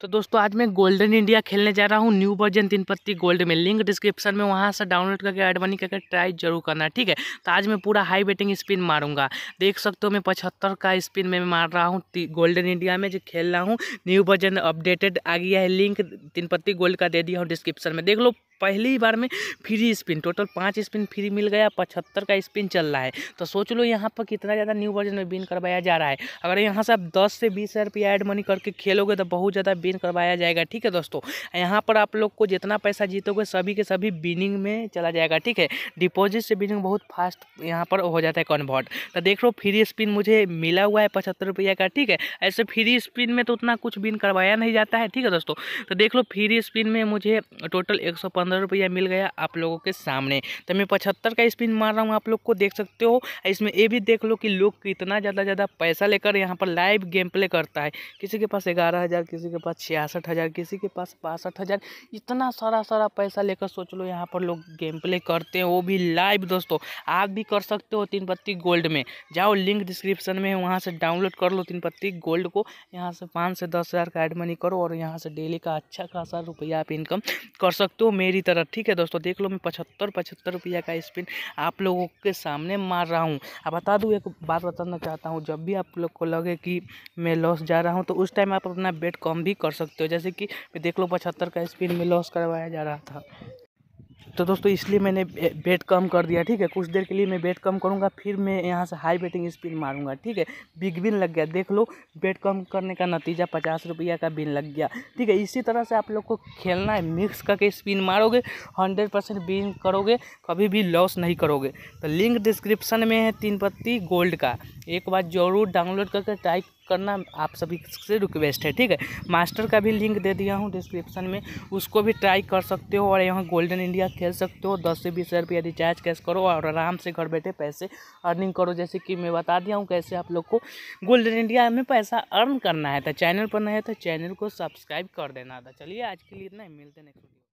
तो दोस्तों आज मैं गोल्डन इंडिया खेलने जा रहा हूँ न्यू वर्जन तीन पत्ती गोल्ड में लिंक डिस्क्रिप्शन में वहाँ से डाउनलोड करके एड मनी करके ट्राई जरूर करना ठीक है तो आज मैं पूरा हाई बेटिंग स्पिन मारूंगा देख सकते हो मैं पचहत्तर का स्पिन में मार रहा हूँ गोल्डन इंडिया में जो खेल रहा हूँ न्यू वर्जन अपडेटेड आ गया है लिंक तीन पत्ती गोल्ड का दे दिया हूँ डिस्क्रिप्शन में देख लो पहली बार में फ्री स्पिन टोटल पाँच स्पिन फ्री मिल गया पचहत्तर का स्पिन चल रहा है तो सोच लो यहाँ पर कितना ज़्यादा न्यू वर्जन में बिन करवाया जा रहा है अगर यहाँ से आप दस से बीस हज़ार रुपया एड मनी करके खेलोगे तो बहुत ज़्यादा कैंपेन करवाया जाएगा ठीक है दोस्तों यहाँ पर आप लोग को जितना पैसा जीतोगे सभी के सभी बिनिंग में चला जाएगा ठीक है डिपॉजिट से बिनिंग बहुत फास्ट यहाँ पर हो जाता है कन्वर्ट तो देख लो फ्री स्पिन मुझे मिला हुआ है पचहत्तर का ठीक है ऐसे फ्री स्पिन में तो उतना कुछ बिन करवाया नहीं जाता है ठीक है दोस्तों तो देख लो फ्री स्पिन में मुझे टोटल एक सौ पंद्रह रुपया मिल गया आप लोगों के सामने तो मैं पचहत्तर का स्पिन मार रहा हूँ आप लोग को देख सकते हो इसमें ये भी देख लो कि लोग कितना ज़्यादा ज़्यादा पैसा लेकर यहाँ पर लाइव गेम प्ले करता है किसी के पास ग्यारह हज़ार किसी के पास पास छियासठ हज़ार किसी के पास बासठ हज़ार इतना सारा सारा पैसा लेकर सोच लो यहाँ पर लोग गेम प्ले करते हैं वो भी लाइव दोस्तों आप भी कर सकते हो तीन पत्ती गोल्ड में जाओ लिंक डिस्क्रिप्शन में वहाँ से डाउनलोड कर लो तीन पत्ती गोल्ड को यहाँ से पाँच से दस हज़ार का एड मनी करो और यहाँ से डेली का अच्छा खासा रुपया आप इनकम कर सकते हो मेरी तरह ठीक है दोस्तों देख लो मैं पचहत्तर पचहत्तर रुपया का स्पिन आप लोगों के सामने मार रहा हूँ अब बता दूँ एक बात बताना चाहता हूँ जब भी आप लोग को लगे कि मैं लॉस जा रहा हूँ तो उस टाइम आप अपना बेट कम भी कर कर सकते हो जैसे कि देख लो पचहत्तर का स्पिन में लॉस करवाया जा रहा था तो दोस्तों इसलिए मैंने बेट कम कर दिया ठीक है कुछ देर के लिए मैं बेट कम करूंगा फिर मैं यहाँ से हाई बेटिंग स्पिन मारूंगा ठीक है बिग बिन लग गया देख लो बेट कम करने का नतीजा पचास रुपया का बिन लग गया ठीक है इसी तरह से आप लोग को खेलना है मिक्स करके स्पिन मारोगे हंड्रेड परसेंट बिन करोगे कभी भी लॉस नहीं करोगे तो लिंक डिस्क्रिप्सन में है तीन पत्ती गोल्ड का एक बार ज़रूर डाउनलोड करके ट्राई करना आप सभी से रिक्वेस्ट है ठीक है मास्टर का भी लिंक दे दिया हूँ डिस्क्रिप्शन में उसको भी ट्राई कर सकते हो और यहाँ गोल्डन इंडिया खेल सकते हो दस से बीस हज़ार रुपया रिचार्ज कैश करो और आराम से घर बैठे पैसे अर्निंग करो जैसे कि मैं बता दिया हूँ कैसे आप लोग को गोल्डन इंडिया में पैसा अर्न करना है तो चैनल पर नहीं है तो चैनल को सब्सक्राइब कर देना था तो चलिए आज के लिए इतना मिलते नेक्स्ट